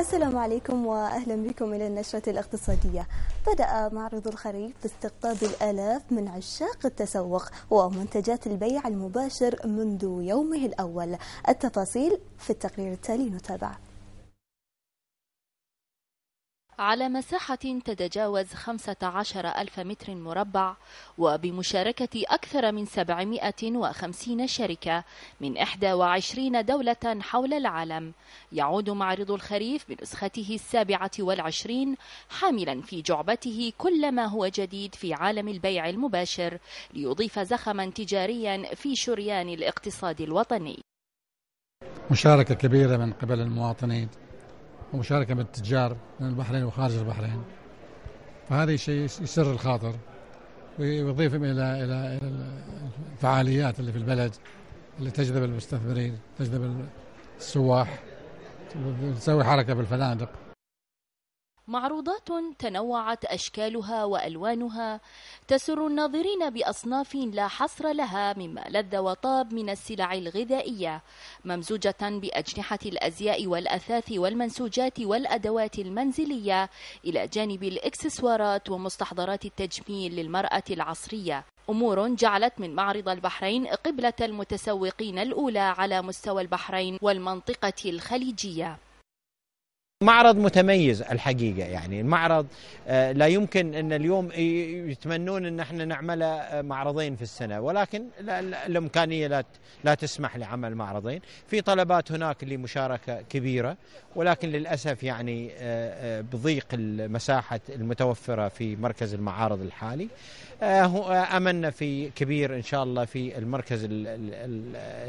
السلام عليكم واهلا بكم الى النشره الاقتصاديه. بدأ معرض الخريف باستقطاب الالاف من عشاق التسوق ومنتجات البيع المباشر منذ يومه الاول. التفاصيل في التقرير التالي نتابع. على مساحة تتجاوز 15 ألف متر مربع وبمشاركة أكثر من 750 شركة من 21 دولة حول العالم يعود معرض الخريف بنسخته السابعة والعشرين حاملا في جعبته كل ما هو جديد في عالم البيع المباشر ليضيف زخما تجاريا في شريان الاقتصاد الوطني مشاركة كبيرة من قبل المواطنين ومشاركة من التجار من البحرين وخارج البحرين فهذا شيء يسر الخاطر ويضيفهم إلى إلى الفعاليات اللي في البلد اللي تجذب المستثمرين تجذب السواح تسوي حركة بالفنادق معروضات تنوعت أشكالها وألوانها تسر الناظرين بأصناف لا حصر لها مما لذ وطاب من السلع الغذائية ممزوجة بأجنحة الأزياء والأثاث والمنسوجات والأدوات المنزلية إلى جانب الإكسسوارات ومستحضرات التجميل للمرأة العصرية أمور جعلت من معرض البحرين قبلة المتسوقين الأولى على مستوى البحرين والمنطقة الخليجية معرض متميز الحقيقة يعني المعرض آه، لا يمكن أن اليوم يتمنون أن احنا نعمله آه، معرضين في السنة ولكن الإمكانية لا, لا تسمح لعمل معرضين في طلبات هناك لمشاركة كبيرة ولكن للأسف يعني آه، بضيق المساحة المتوفرة في مركز المعارض الحالي أملنا في كبير إن شاء الله في المركز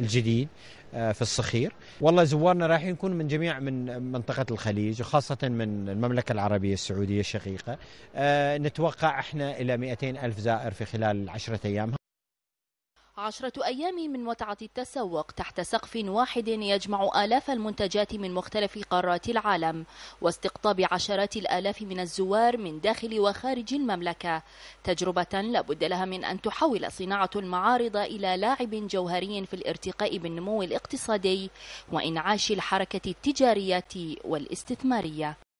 الجديد في الصخير والله زوارنا راح يكون من جميع من منطقة الخليج الخليج وخاصة من المملكة العربية السعودية الشقيقة آه، نتوقع احنا إلى 200 ألف زائر في خلال عشرة أيام عشرة أيام من متعة التسوق تحت سقف واحد يجمع آلاف المنتجات من مختلف قارات العالم واستقطاب عشرات الآلاف من الزوار من داخل وخارج المملكة تجربة لابد لها من أن تحول صناعة المعارض إلى لاعب جوهري في الارتقاء بالنمو الاقتصادي وإنعاش الحركة التجارية والاستثمارية